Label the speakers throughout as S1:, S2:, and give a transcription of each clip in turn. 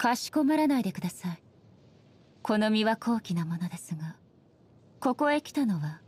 S1: かしこまらないでくださいこの身は高貴なものですがここへ来たのは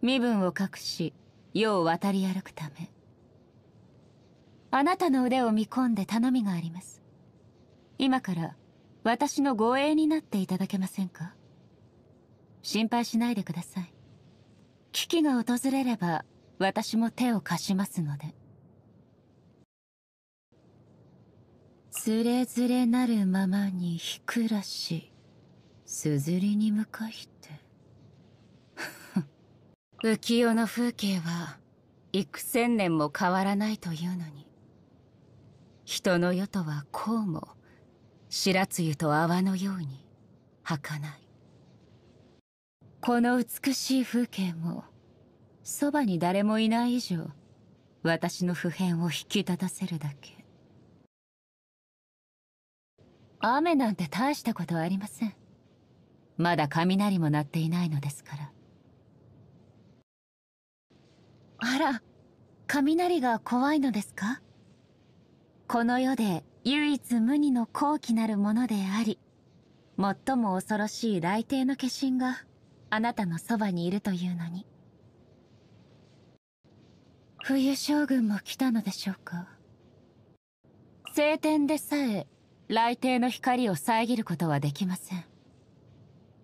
S1: 身分を隠し世を渡り歩くためあなたの腕を見込んで頼みがあります今から私の護衛になっていただけませんか心配しないでください危機が訪れれば私も手を貸しますので。ずれずれなるままにひくらしすずりに向かいて 浮世の風景は幾千年も変わらないというのに人の世とはこうも白露と泡のように儚いこの美しい風景もそばに誰もいない以上私の普遍を引き立たせるだけ雨なんて大したことはありませんまだ雷も鳴っていないのですからあら雷が怖いのですかこの世で唯一無二の高貴なるものであり最も恐ろしい雷帝の化身があなたのそばにいるというのに冬将軍も来たのでしょうか晴天でさえ雷帝の光を遮ることはできません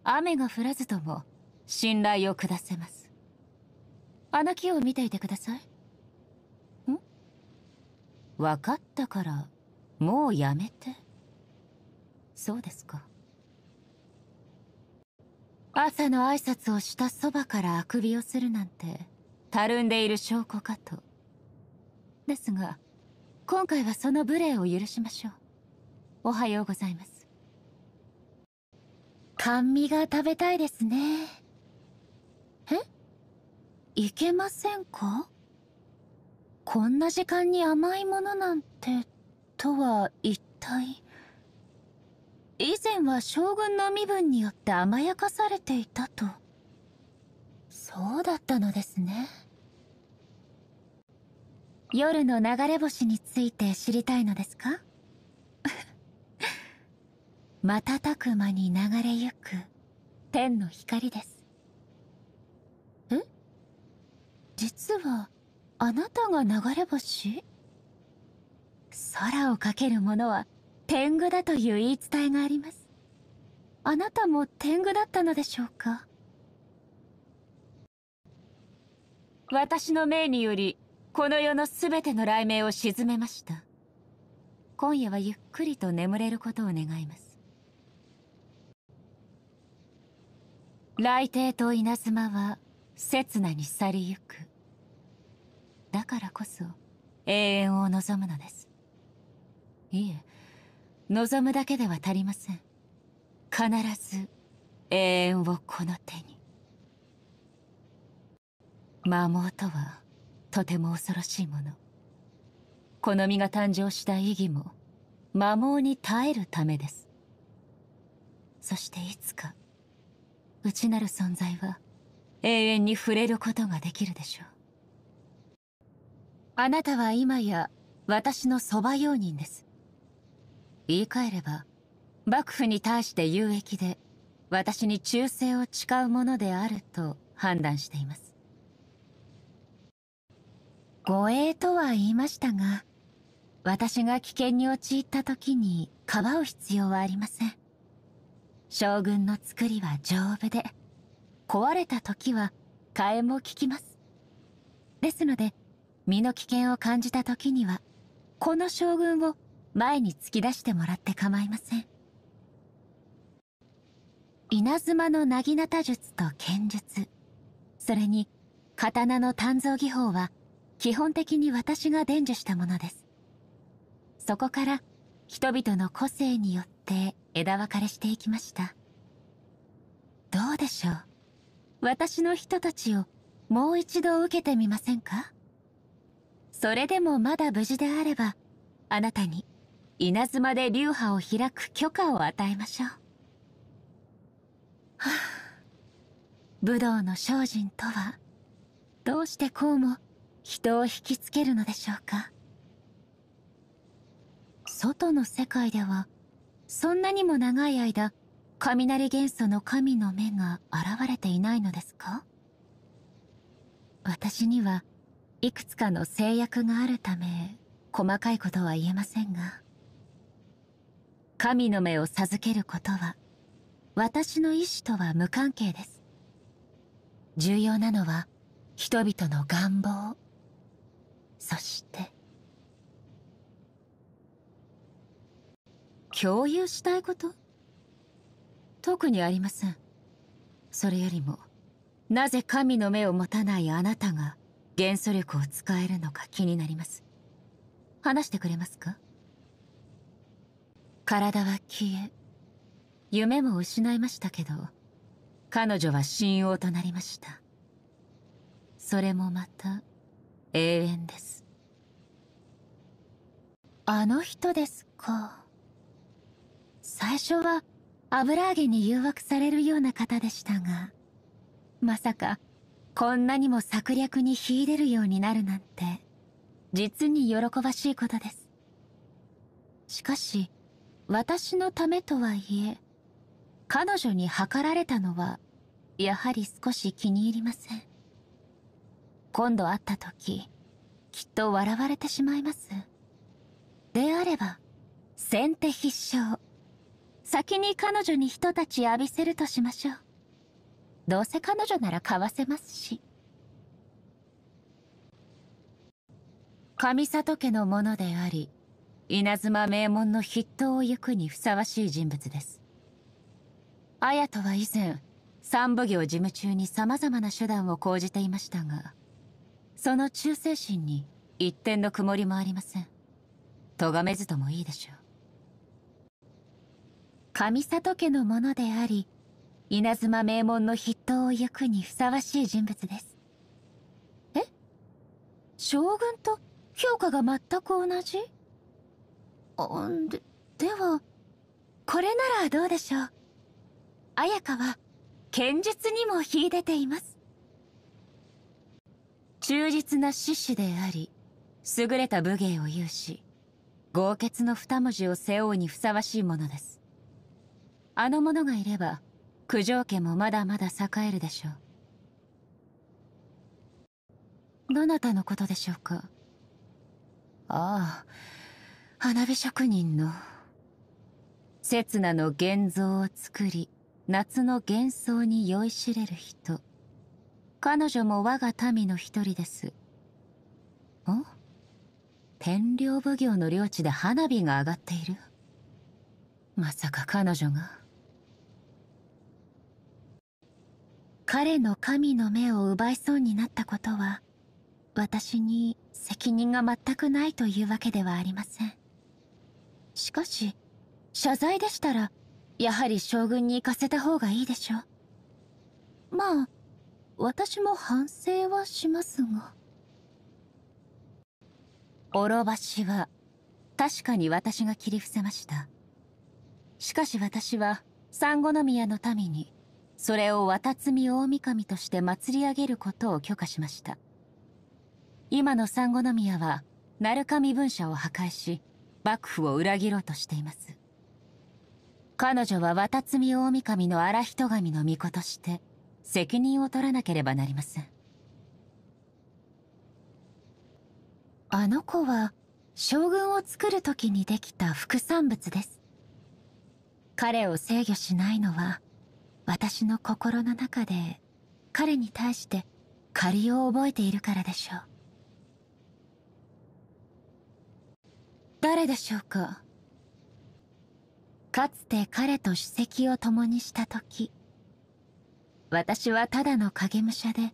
S1: 雨が降らずとも信頼を下せますあの木を見ていてくださいん分かったからもうやめてそうですか朝の挨拶をしたそばからあくびをするなんてたるんでいる証拠かとですが今回はその無礼を許しましょうおはようございます甘味が食べたいですねえいけませんかこんな時間に甘いものなんてとは一体以前は将軍の身分によって甘やかされていたとそうだったのですね夜の流れ星について知りたいのですか瞬く間に流れゆく天の光ですえ実はあなたが流れ星空をかけるものは天狗だという言い伝えがありますあなたも天狗だったのでしょうか私の命によりこの世の全ての雷鳴を鎮めました今夜はゆっくりと眠れることを願います雷帝と稲妻は刹那に去りゆくだからこそ永遠を望むのですいえ望むだけでは足りません必ず永遠をこの手に魔網とはとても恐ろしいものこの身が誕生した意義も魔網に耐えるためですそしていつか内なる存在は永遠に触れることができるでしょうあなたは今や私のそば用人です言い換えれば幕府に対して有益で私に忠誠を誓うものであると判断しています護衛とは言いましたが私が危険に陥った時にかばう必要はありません将軍の作りは丈夫で壊れた時は替えも効きますですので身の危険を感じた時にはこの将軍を前に突き出してもらって構いません稲妻の薙刀術と剣術それに刀の鍛造技法は基本的に私が伝授したものですそこから人々の個性によって枝分かれしていきましたどうでしょう私の人たちをもう一度受けてみませんかそれでもまだ無事であればあなたに稲妻で流派を開く許可を与えましょうはあ武道の精進とはどうしてこうも人を引きつけるのでしょうか外の世界ではそんなにも長い間雷元素の神の目が現れていないのですか私にはいくつかの制約があるため細かいことは言えませんが神の目を授けることは私の意志とは無関係です重要なのは人々の願望そして共有したいこと特にありませんそれよりもなぜ神の目を持たないあなたが元素力を使えるのか気になります話してくれますか体は消え夢も失いましたけど彼女は神王となりましたそれもまた永遠ですあの人ですか最初は油揚げに誘惑されるような方でしたがまさかこんなにも策略に秀でるようになるなんて実に喜ばしいことですしかし私のためとはいえ彼女に図られたのはやはり少し気に入りません今度会った時きっと笑われてしまいますであれば先手必勝先に彼女に人とたち浴びせるとしましょうどうせ彼女なら買わせますし上里家の者であり稲妻名門の筆頭を行くにふさわしい人物です綾とは以前三奉行事務中に様々な手段を講じていましたがその忠誠心に一点の曇りもありません咎めずともいいでしょう上里家のものであり稲妻名門の筆頭を行くにふさわしい人物ですえ将軍と評価が全く同じあんでではこれならどうでしょう綾香は剣術にも秀でています忠実な志士であり優れた武芸を有し豪傑の二文字を背負うにふさわしいものですあの者がいれば九条家もまだまだ栄えるでしょうどなたのことでしょうかああ花火職人の刹那の現像を作り夏の幻想に酔いしれる人彼女も我が民の一人ですお天領奉行の領地で花火が上がっているまさか彼女が彼の神の目を奪いそうになったことは私に責任が全くないというわけではありませんしかし謝罪でしたらやはり将軍に行かせた方がいいでしょうまあ私も反省はしますがばしは確かに私が切り伏せましたしかし私は産後宮の民にそれを渡積大神として祭り上げることを許可しました今の三五宮は鳴神文社を破壊し幕府を裏切ろうとしています彼女は渡積大神の荒人神の巫女として責任を取らなければなりませんあの子は将軍を作る時にできた副産物です彼を制御しないのは私の心の中で彼に対して借りを覚えているからでしょう誰でしょうかかつて彼と史跡を共にした時私はただの影武者で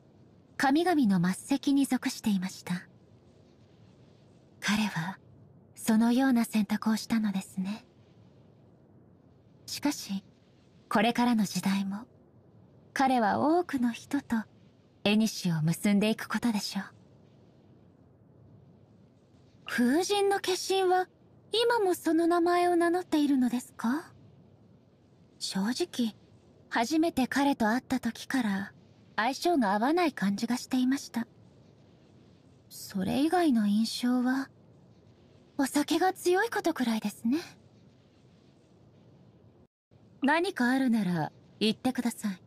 S1: 神々の末席に属していました彼はそのような選択をしたのですねしかしこれからの時代も彼は多くの人と縁を結んでいくことでしょう風神の化身は今もその名前を名乗っているのですか正直初めて彼と会った時から相性が合わない感じがしていましたそれ以外の印象はお酒が強いことくらいですね何かあるなら言ってください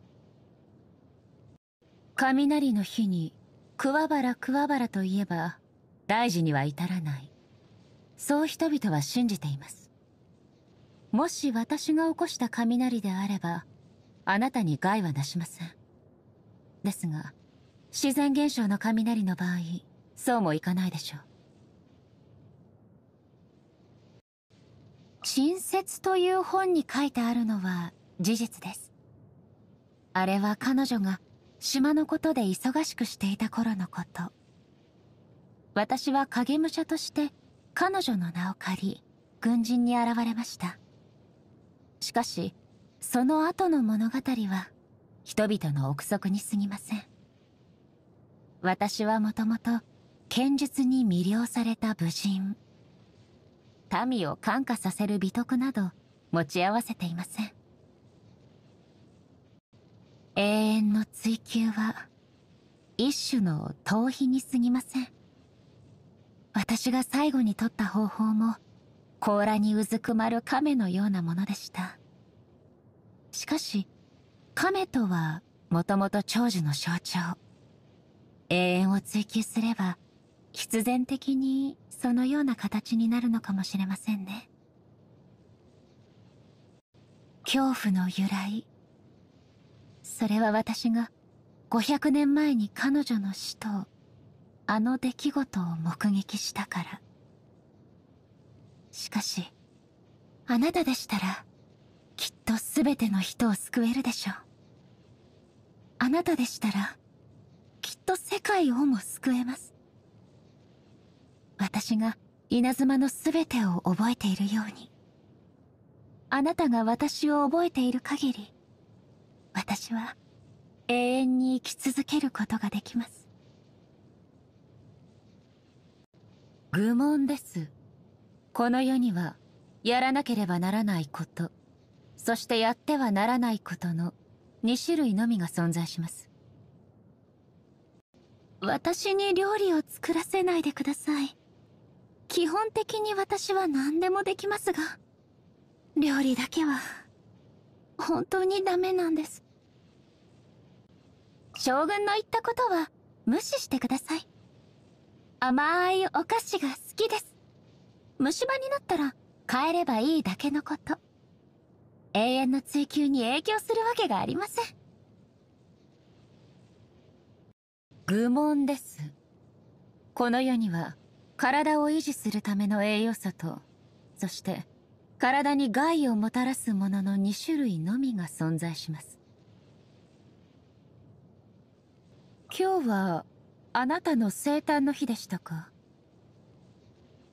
S1: 雷の日に桑原桑原といえば大事には至らないそう人々は信じていますもし私が起こした雷であればあなたに害はなしませんですが自然現象の雷の場合そうもいかないでしょう新説という本に書いてあるのは事実です。あれは彼女が島のことで忙しくしていた頃のこと。私は影武者として彼女の名を借り、軍人に現れました。しかし、その後の物語は人々の憶測に過ぎません。私はもともと剣術に魅了された武人。民を感化させる美徳など持ち合わせていません永遠の追求は一種の逃避に過ぎません私が最後に取った方法も甲羅にうずくまる亀のようなものでしたしかし亀とはもともと長寿の象徴永遠を追求すれば必然的にそのような形になるのかもしれませんね恐怖の由来それは私が500年前に彼女の死とあの出来事を目撃したからしかしあなたでしたらきっと全ての人を救えるでしょうあなたでしたらきっと世界をも救えます私が稲妻の全てを覚えているようにあなたが私を覚えている限り私は永遠に生き続けることができます愚問ですこの世にはやらなければならないことそしてやってはならないことの2種類のみが存在します私に料理を作らせないでください基本的に私は何でもできますが、料理だけは、本当にダメなんです。将軍の言ったことは、無視してください。甘いお菓子が好きです。虫歯になったら、変えればいいだけのこと。永遠の追求に影響するわけがありません。愚問です。この世には、体を維持するための栄養素とそして体に害をもたらすものの2種類のみが存在します今日はあなたの生誕の日でしたか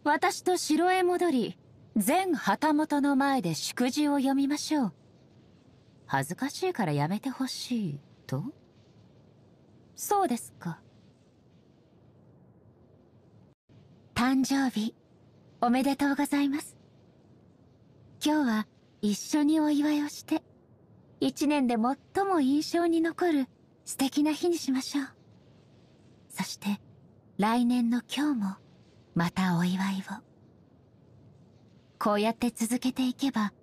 S1: 私と城へ戻り全旗本の前で祝辞を読みましょう恥ずかしいからやめてほしいとそうですか誕生日おめでとうございます今日は一緒にお祝いをして一年で最も印象に残る素敵な日にしましょうそして来年の今日もまたお祝いをこうやって続けていけば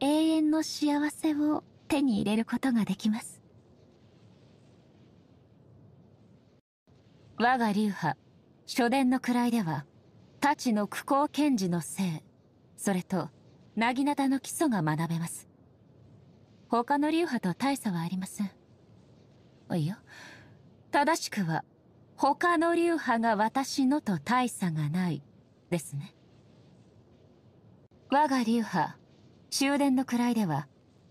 S1: 永遠の幸せを手に入れることができます我が流派初伝の位では太刀の九孔賢治の性それと薙刀の基礎が学べます他の流派と大差はありませんいや正しくは他の流派が私のと大差がないですね我が流派終電の位では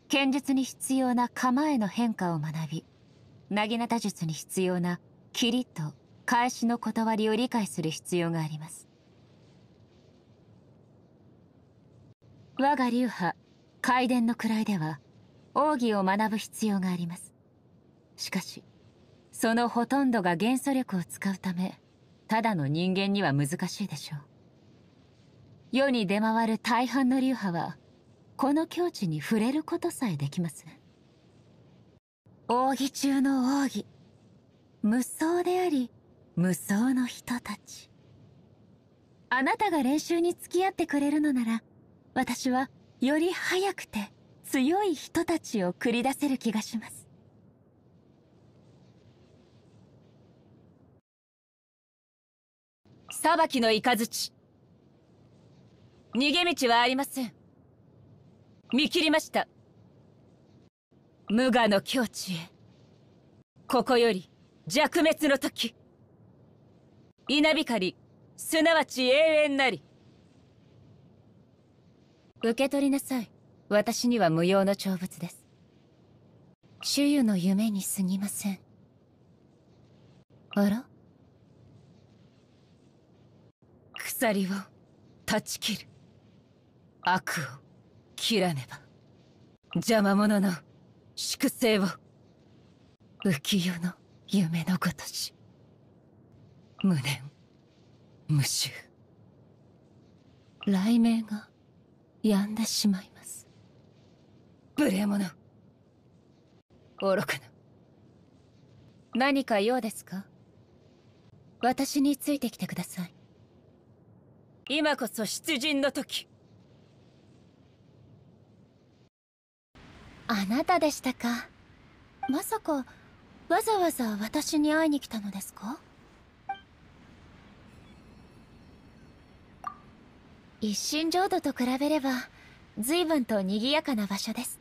S1: 剣術に必要な構えの変化を学び薙刀術に必要なキりと返しの断りを理解する必要があります我が流派開伝の位では奥義を学ぶ必要がありますしかしそのほとんどが元素力を使うためただの人間には難しいでしょう世に出回る大半の流派はこの境地に触れることさえできます奥義中の奥義無双であり無双の人たちあなたが練習に付き合ってくれるのなら私はより早くて強い人たちを繰り出せる気がします裁きの雷逃げ道はありません見切りました無我の境地へここより弱滅の時稲光すなわち永遠なり受け取りなさい私には無用の長物です主湯の夢にすぎませんあら鎖を断ち切る悪を切らねば邪魔者の粛清を浮世の夢のごとし無念無臭雷鳴が病んでしまいます無礼者愚かな何か用ですか私についてきてください今こそ出陣の時あなたでしたかまさかわざわざ私に会いに来たのですか一心浄土と比べれば随分と賑やかな場所です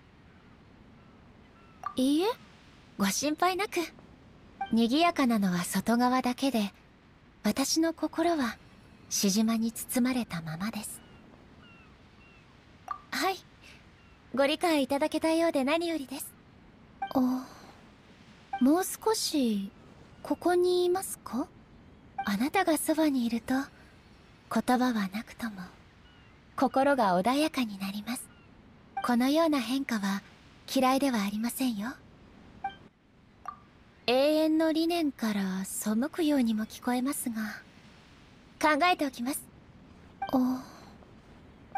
S1: いいえご心配なく賑やかなのは外側だけで私の心はしじまに包まれたままですはいご理解いただけたようで何よりですあもう少しここにいますかあなたがそばにいると言葉はなくとも心が穏やかになりますこのような変化は嫌いではありませんよ永遠の理念から背くようにも聞こえますが考えておきますあ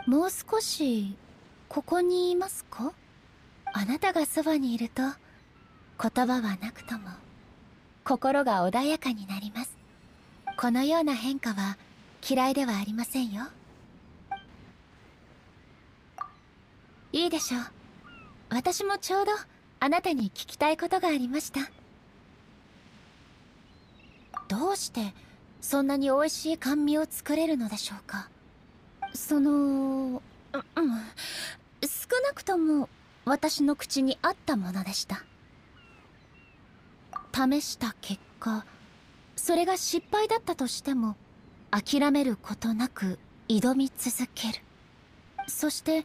S1: もう少しここにいますかあなたがそばにいると言葉はなくとも心が穏やかになりますこのような変化は嫌いではありませんよいいでしょう私もちょうどあなたに聞きたいことがありましたどうしてそんなに美味しい甘味を作れるのでしょうかその、うん、少なくとも私の口に合ったものでした試した結果それが失敗だったとしても諦めることなく挑み続けるそして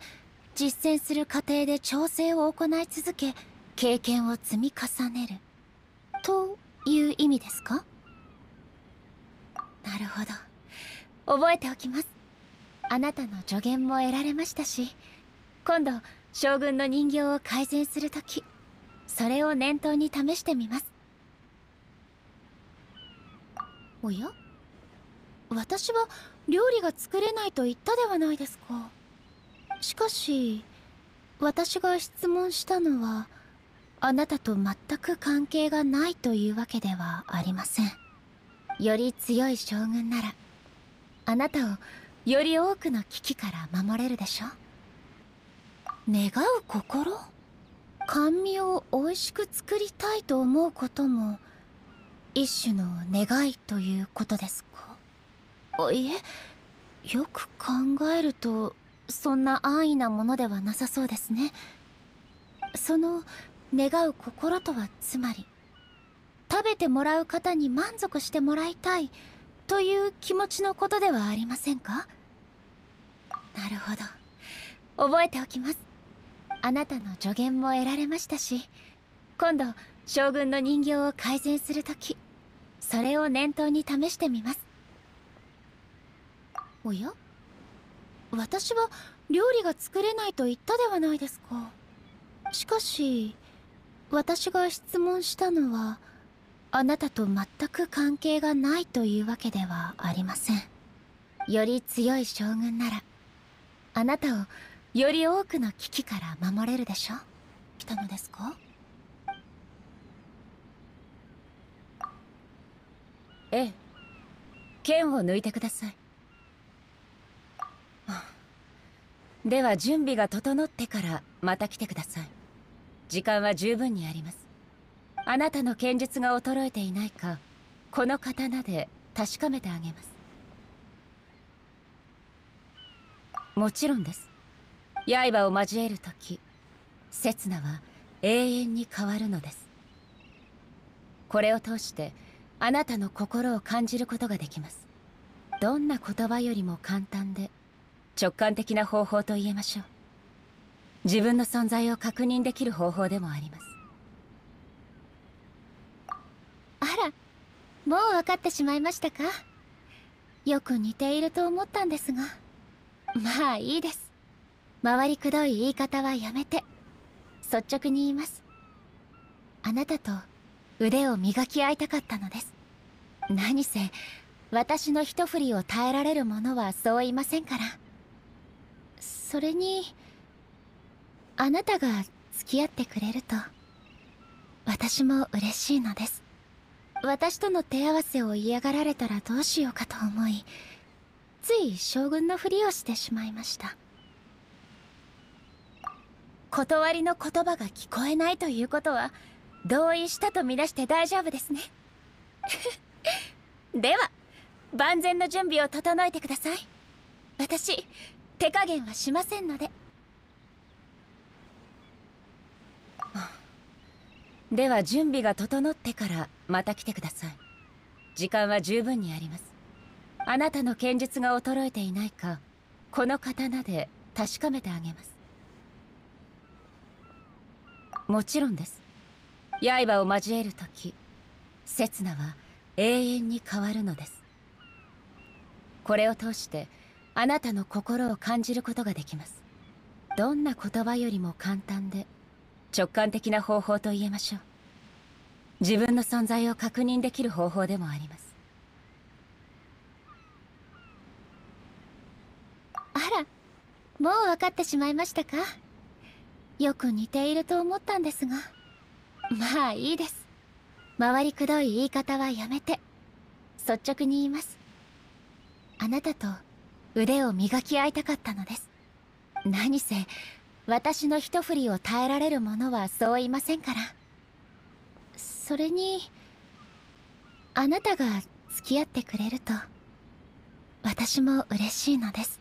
S1: 実践する過程で調整を行い続け経験を積み重ねるという意味ですかなるほど覚えておきますあなたの助言も得られましたし今度将軍の人形を改善する時それを念頭に試してみますおや私は料理が作れないと言ったではないですかしかし私が質問したのはあなたと全く関係がないというわけではありませんより強い将軍ならあなたをより多くの危機から守れるでしょ願う心甘味を美味しく作りたいと思うことも一種の願いということですかいえよく考えるとそんな安易なものではなさそうですねその願う心とはつまり食べてもらう方に満足してもらいたいという気持ちのことではありませんかなるほど覚えておきますあなたの助言も得られましたし今度将軍の人形を改善する時それを念頭に試してみますおや私は料理が作れないと言ったではないですかしかし私が質問したのはあなたと全く関係がないというわけではありませんより強い将軍ならあなたをより多くの危機から守れるでしょ来たのですかええ剣を抜いてくださいでは準備が整ってからまた来てください時間は十分にありますあなたの剣術が衰えていないかこの刀で確かめてあげますもちろんです刃を交える時刹那は永遠に変わるのですこれを通してあなたの心を感じることができますどんな言葉よりも簡単で直感的な方法と言えましょう自分の存在を確認できる方法でもありますあらもう分かってしまいましたかよく似ていると思ったんですがまあいいです回りくどい言い方はやめて率直に言いますあなたと腕を磨き合いたかったのです何せ私の一振りを耐えられる者はそういませんからそれにあなたが付き合ってくれると私も嬉しいのです私との手合わせを嫌がられたらどうしようかと思いつい将軍のふりをしてしまいました断りの言葉が聞こえないということは同意したと見なして大丈夫ですね では万全の準備を整えてください私手加減はしませんのででは準備が整ってからまた来てください時間は十分にありますあなたの剣術が衰えていないかこの刀で確かめてあげますもちろんです刃を交える時刹那は永遠に変わるのですこれを通して「あなたの心を感じることができますどんな言葉よりも簡単で直感的な方法と言えましょう自分の存在を確認できる方法でもありますあらもう分かってしまいましたかよく似ていると思ったんですがまあいいです回りくどい言い方はやめて率直に言いますあなたと腕を磨き合いたかったのです何せ私の一振りを耐えられる者はそういませんからそれにあなたが付き合ってくれると私も嬉しいのです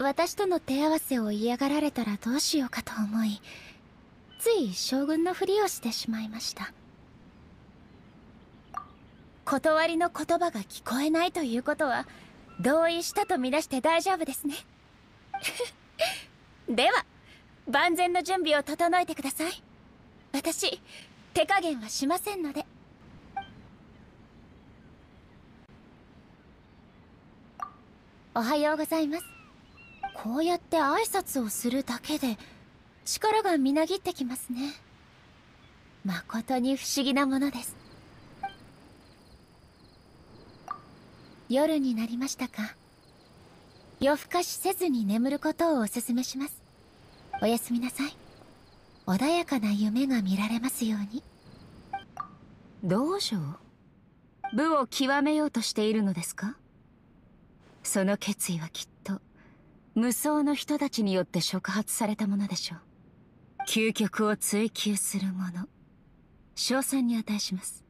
S1: 私との手合わせを嫌がられたらどうしようかと思いつい将軍のふりをしてしまいました断りの言葉が聞こえないということは同意したとみなして大丈夫ですね では万全の準備を整えてください私手加減はしませんのでおはようございますこうやって挨拶をするだけで力がみなぎってきますね誠に不思議なものです夜になりましたか夜更かしせずに眠ることをお勧めしますおやすみなさい穏やかな夢が見られますように道場武を極めようとしているのですかその決意はきっと無双の人たちによって触発されたものでしょう究極を追求するもの賞賛に値します